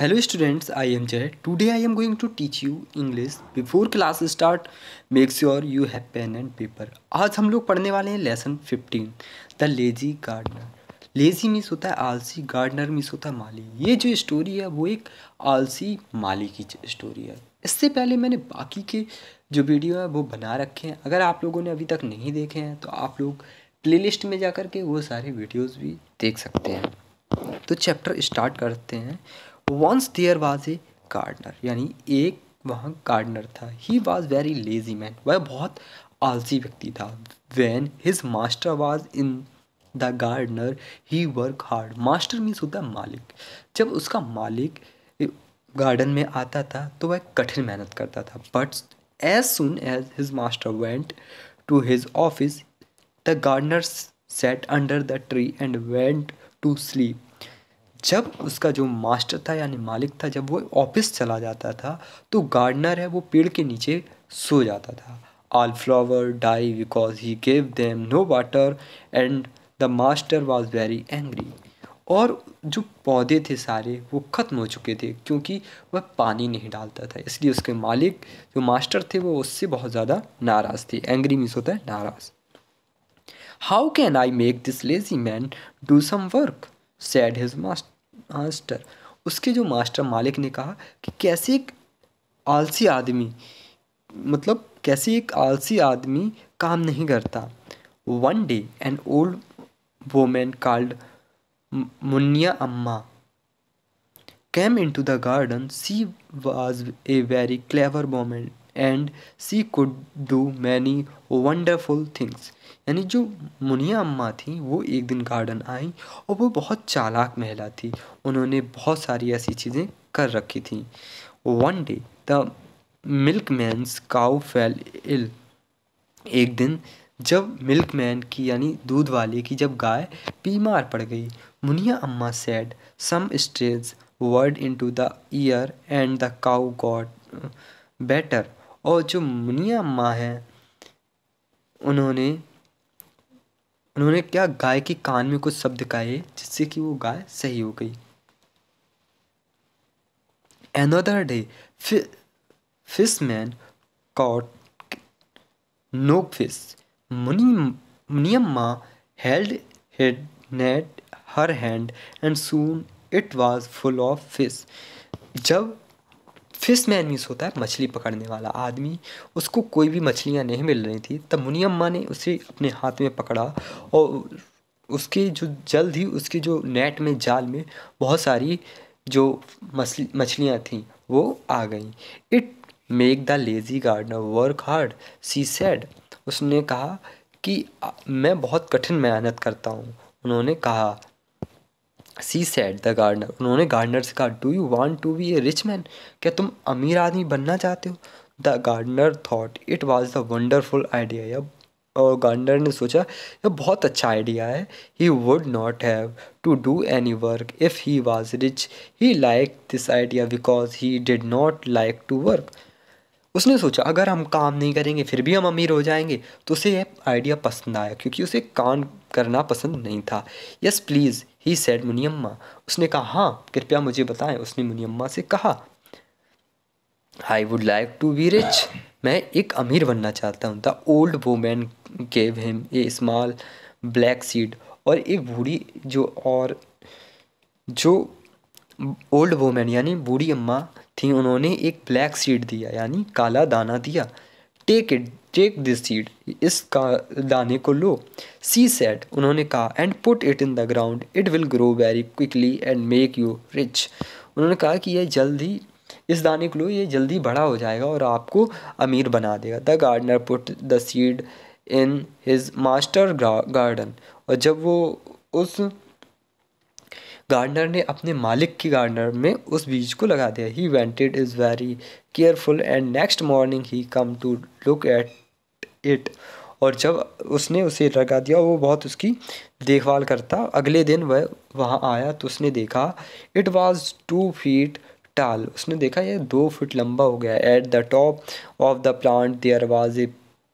Hello students I am Jay today I am going to teach you English before class start make sure you have pen and paper आज हम लोग पढ़ने वाले हैं lesson fifteen the lazy gardener lazy means होता है आलसी gardener मीस होता है माली ये जो स्टोरी है वो एक आलसी माली की स्टोरी है इससे पहले मैंने बाकी के जो वीडियो है वो बना रखे हैं अगर आप लोगों ने अभी तक नहीं देखे हैं तो आप लोग प्लेलिस्ट में जा कर के वो सारे वीडियोज़ भी देख सकते हैं तो चैप्टर स्टार्ट करते हैं once there was a gardener यानी एक वहाँ गार्डनर था he was very lazy man वह बहुत आलसी व्यक्ति था when his master was in the gardener he work hard master means होता मालिक जब उसका मालिक गार्डन में आता था तो वह कठिन मेहनत करता था but as soon as his master went to his office the gardener sat under the tree and went to sleep जब उसका जो मास्टर था यानी मालिक था जब वो ऑफिस चला जाता था तो गार्डनर है वो पेड़ के नीचे सो जाता था all flower die because he gave them no water and the master was very angry और जो पौधे थे सारे वो ख़त्म हो चुके थे क्योंकि वह पानी नहीं डालता था इसलिए उसके मालिक जो मास्टर थे वो उससे बहुत ज़्यादा नाराज़ थे एंग्री मीस होता है नाराज़ how can I make this lazy man do some work said his master उसके जो मास्टर मालिक ने कहा कि कैसे एक आलसी आदमी मतलब कैसे एक आलसी आदमी काम नहीं करता one day an old women called Munniya Amma came into the garden she was a very clever woman and she could do many wonderful things यानी जो मुनिया अम्मा थी वो एक दिन गार्डन आई और वो बहुत चालाक महिला थी उन्होंने बहुत सारी ऐसी चीज़ें कर रखी थी one day the milkman's cow fell ill एक दिन जब मिल्क मैन की यानी दूध वाले की जब गाय बीमार पड़ गई Muniya Amma said some strange word into the ear and the cow got better और जो मुनिया माँ है उन्होंने उन्होंने क्या गाय के कान में कुछ शब्द कहे जिससे कि वो गाय सही हो गई another day fish man caught no fish Muni Muniyamma held head net her hand and soon it was full of fish जब फिश मैन मीन्स होता है मछली पकड़ने वाला आदमी उसको कोई भी मछलियाँ नहीं मिल रही थी तब मुनियम्मा ने उसे अपने हाथ में पकड़ा और उसके जो जल्द ही उसके जो नेट में जाल में बहुत सारी जो मछली मछलियाँ थीं वो आ गई it make the lazy gardener work hard she said उसने कहा कि मैं बहुत कठिन मेहनत करता हूँ उन्होंने कहा सी सेट द गार्डनर उन्होंने गार्डनर से कहा do you want to be a rich man क्या तुम अमीर आदमी बनना चाहते हो the gardener thought it was the wonderful idea या और गार्डनर ने सोचा यह बहुत अच्छा आइडिया है he would not have to do any work if he was rich he like this idea because he did not like to work उसने सोचा अगर हम काम नहीं करेंगे फिर भी हम अमीर हो जाएंगे तो उसे यह आइडिया पसंद आया क्योंकि उसे काम करना पसंद नहीं था yes please he said Muniyamma उसने कहा हाँ कृपया मुझे बताएं उसने मुनियम्मा से कहा I would like to be rich मैं एक अमीर बनना चाहता हूँ the old woman gave him a small black seed और एक बूढ़ी जो और जो ओल्ड वोमैन यानी बूढ़ी अम्मा थी उन्होंने एक ब्लैक सीड दिया यानी काला दाना दिया take it take this seed इस का दाने को लो सी सेट उन्होंने कहा and put it in the ground it will grow very quickly and make you rich उन्होंने कहा कि यह जल्दी इस दाने को लो ये जल्दी बड़ा हो जाएगा और आपको अमीर बना देगा the gardener put the seed in his master garden और जब वो उस गार्डनर ने अपने मालिक की गार्डनर में उस बीज को लगा दिया ही वेंटेड it very carefully and next morning he come to look at it और जब उसने उसे लगा दिया वो बहुत उसकी देखभाल करता अगले दिन वह वहाँ आया तो उसने देखा इट वॉज टू फीट टाल उसने देखा ये दो फीट लंबा हो गया at the top of the plant there was a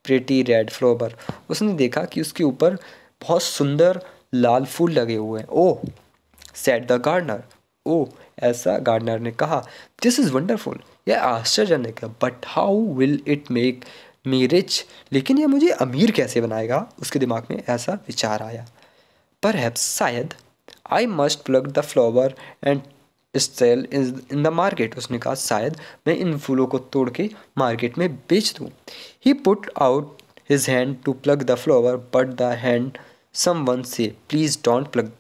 pretty red flower उसने देखा कि उसके ऊपर बहुत सुंदर लाल फूल लगे हुए हैं oh said the gardener oh ऐसा गार्डनर ने कहा दिस इज़ वंडरफुल यह आश्चर्यजनक है but how will it make me rich लेकिन यह मुझे अमीर कैसे बनाएगा उसके दिमाग में ऐसा विचार आया पर शायद I must pluck the flower and sell in the market उसने कहा शायद मैं इन फूलों को तोड़ के मार्केट में बेच दूँ he put out his hand to pluck the flower but the hand someone said please don't pluck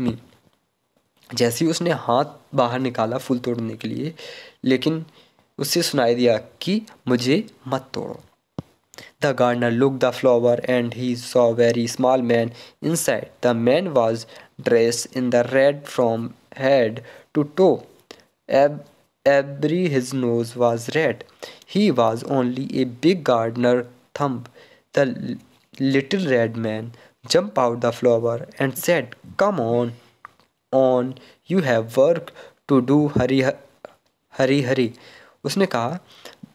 me जैसे ही उसने हाथ बाहर निकाला फूल तोड़ने के लिए लेकिन उससे सुनाई दिया कि मुझे मत तोड़ो The gardener looked the flower and he saw a very small man inside. The man was dressed in the red from head to toe. every his nose was red. He was only a big gardener thumb. The little red man jumped out the flower and said, Come on, on, you have work to do, hurry, hurry, hurry. उसने कहा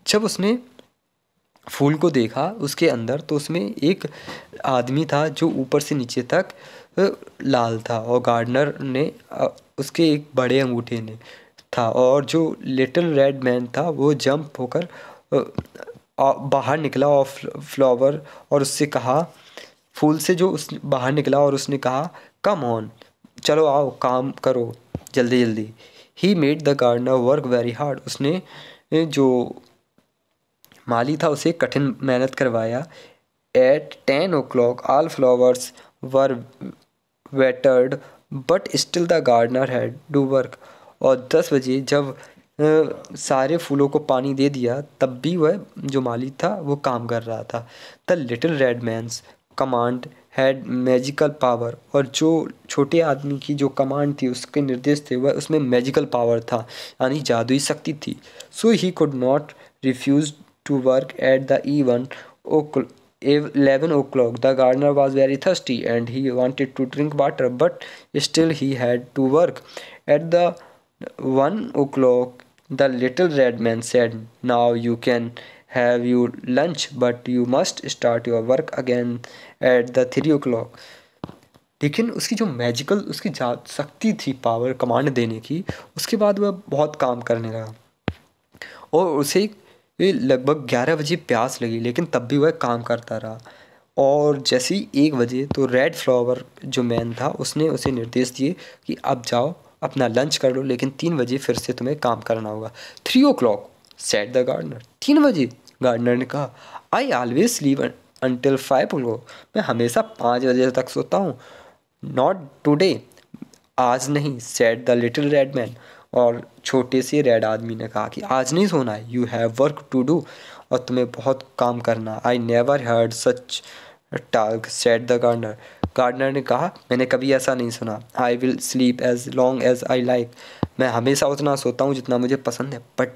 जब उसने फूल को देखा उसके अंदर तो उसमें एक आदमी था जो ऊपर से नीचे तक लाल था और गार्डनर ने उसके एक बड़े अंगूठे ने था और जो लिटिल रेड मैन था वो जंप होकर बाहर निकला और फ्लावर और उससे कहा फूल से जो उस बाहर निकला और उसने कहा कम ऑन चलो आओ काम करो जल्दी जल्दी he made the gardener work very hard उसने जो माली था उसे कठिन मेहनत करवाया at ten o'clock all flowers were watered but still the gardener had to work और दस बजे जब सारे फूलों को पानी दे दिया तब भी वह जो माली था वो काम कर रहा था the little red man's command had magical power और जो छोटे आदमी की जो कमांड थी उसके निर्देश थे वह उसमें मैजिकल पावर था यानी जादुई शक्ति थी so he could not refuse to work at the even o'clock. 11 o'clock the gardener was very thirsty and he wanted to drink water but still he had to work at the one o'clock the little red man said now you can have your lunch but you must start your work again at the three o'clock लेकिन उसकी जो magical उसकी जा शक्ति थी power command देने की उसके बाद वह बहुत काम करने लगा और उसे लगभग ग्यारह बजे प्यास लगी लेकिन तब भी वह काम करता रहा और जैसे ही एक बजे तो रेड फ्लावर जो मैन था उसने उसे निर्देश दिए कि अब जाओ अपना लंच कर लो लेकिन तीन बजे फिर से तुम्हें काम करना होगा three o'clock said the gardener तीन बजे गार्डनर ने कहा I always leave until five o मैं हमेशा पाँच बजे तक सोता हूँ नॉट टूडे आज नहीं said the little red man और छोटे से रेड आदमी ने कहा कि आज नहीं सोना है you have work to do और तुम्हें बहुत काम करना I never heard such talk said the gardener gardener ने कहा मैंने कभी ऐसा नहीं सुना I will sleep as long as I like मैं हमेशा उतना सोता हूँ जितना मुझे पसंद है but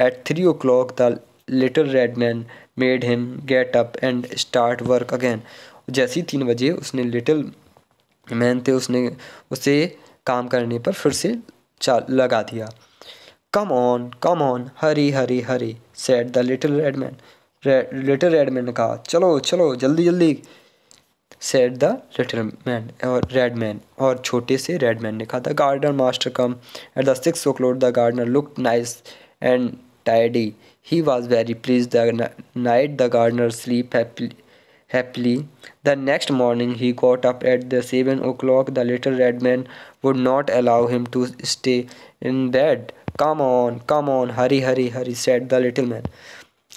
at three o'clock the little red man made him get up and start work again जैसे ही तीन बजे उसने लिटिल मैन थे उसने उसे काम करने पर फिर से लगा दिया come on come on hurry hurry hurry said the little red man little red man ने कहा चलो चलो जल्दी जल्दी सेट द लिटिल मैन और रेड मैन और छोटे से रेड मैन ने कहा the gardener master come at the six o'clock the gardener look nice and tidy he was very please the night the gardener sleep happy happily. The next morning he got up at the seven o'clock. The little red man would not allow him to stay in bed. Come on, come on, hurry, hurry, hurry, said the little man.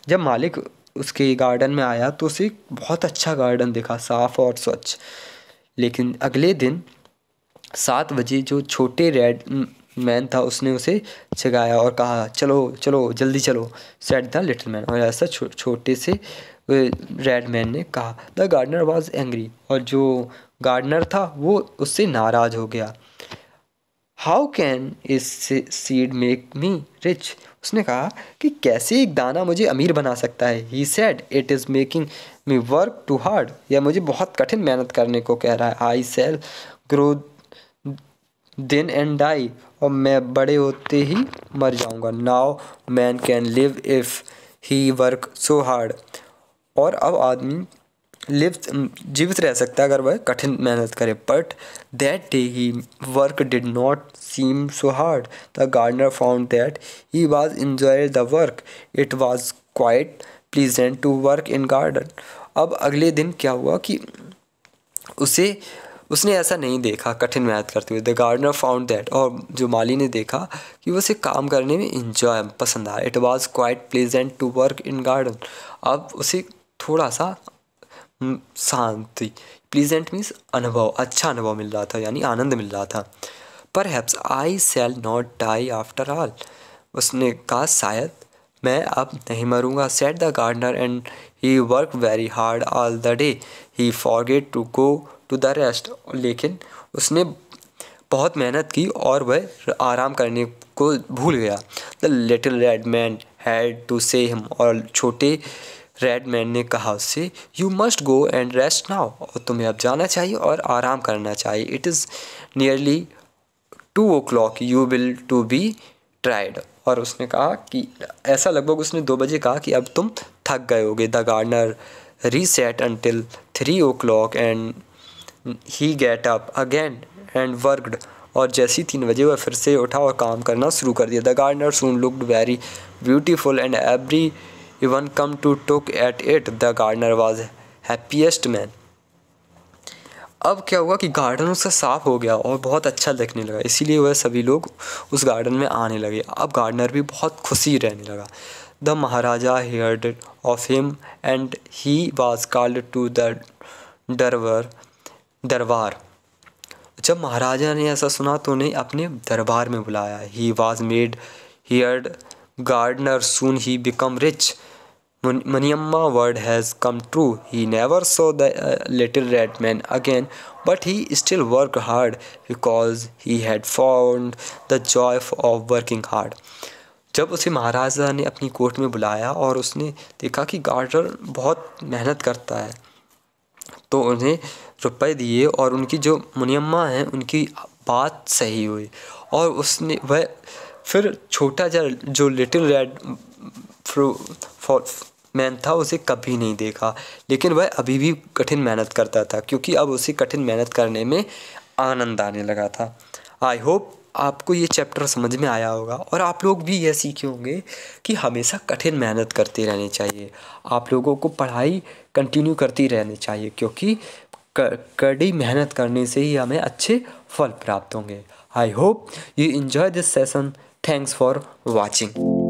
जब मालिक उसके garden में आया तो उसे बहुत अच्छा garden दिखा साफ और स्वच्छ लेकिन अगले दिन सात बजे जो छोटे रेड मैन था उसने उसे छगाया और कहा चलो चलो जल्दी चलो सेट द लिटिल मैन और ऐसा छो, छोटे से रेड मैन ने कहा द गार्डनर वॉज एंग्री और जो गार्डनर था वो उससे नाराज़ हो गया how can this seed make me rich उसने कहा कि कैसे एक दाना मुझे अमीर बना सकता है he said it is making me work too hard या मुझे बहुत कठिन मेहनत करने को कह रहा है I shall grow thin and die और मैं बड़े होते ही मर जाऊंगा now man can live if he work so hard और अब आदमी लिव जीवित रह सकता है अगर वह कठिन मेहनत करे but that day he work did not seem so hard the gardener found that he was enjoy the work it was quite pleasant to work in garden अब अगले दिन क्या हुआ कि उसे उसने ऐसा नहीं देखा कठिन मेहनत करते हुए द गार्डनर फाउंड दैट और जो माली ने देखा कि उसे काम करने में इंजॉय पसंद आया it was quite pleasant to work in garden अब उसे थोड़ा सा शांति प्लीजेंट मीन्स अनुभव अच्छा अनुभव मिल रहा था यानी आनंद मिल रहा था पर perhaps I shall not die after all उसने कहा शायद मैं अब नहीं मरूंगा said the gardener and he work very hard all the day he forget to go to the rest लेकिन उसने बहुत मेहनत की और वह आराम करने को भूल गया the little red man had to say him और छोटे रेड मैन ने कहा उससे you must go and rest now और तुम्हें अब जाना चाहिए और आराम करना चाहिए it is nearly two o'clock you will to be tired और उसने कहा कि ऐसा लगभग उसने दो बजे कहा कि अब तुम थक गए होगे the gardener rested until three o'clock and he get up again and worked और ही तीन बजे वह फिर से उठा और काम करना शुरू कर दिया the gardener soon looked very beautiful and every Even come to took at it, the gardener was happiest man. अब क्या हुआ कि गार्डन उसका साफ हो गया और बहुत अच्छा दिखने लगा इसीलिए वह सभी लोग उस गार्डन में आने लगे अब गार्डनर भी बहुत खुशी रहने लगा the maharaja heard of him and he was called to the दरवर दरबार जब महाराजा ने ऐसा सुना तो उन्हें अपने दरबार में बुलाया he was made head gardener soon he become rich Maniamma word has come true. He never saw the uh, little red man again, but he still worked hard because he had found the joy of working hard. जब उसे महाराजा ने अपनी court में बुलाया और उसने देखा कि गार्डर बहुत मेहनत करता है तो उन्हें रुपए दिए और उनकी जो मुनियम्मा हैं उनकी बात सही हुई और उसने वह फिर छोटा जा जो लिटिल रेड for मैन था उसे कभी नहीं देखा लेकिन वह अभी भी कठिन मेहनत करता था क्योंकि अब उसे कठिन मेहनत करने में आनंद आने लगा था आई होप आपको ये चैप्टर समझ में आया होगा और आप लोग भी यह सीखे होंगे कि हमेशा कठिन मेहनत करते रहनी चाहिए आप लोगों को पढ़ाई कंटिन्यू करती रहनी चाहिए क्योंकि कड़ी मेहनत करने से ही हमें अच्छे फल प्राप्त होंगे I hope you enjoy this session thanks for watching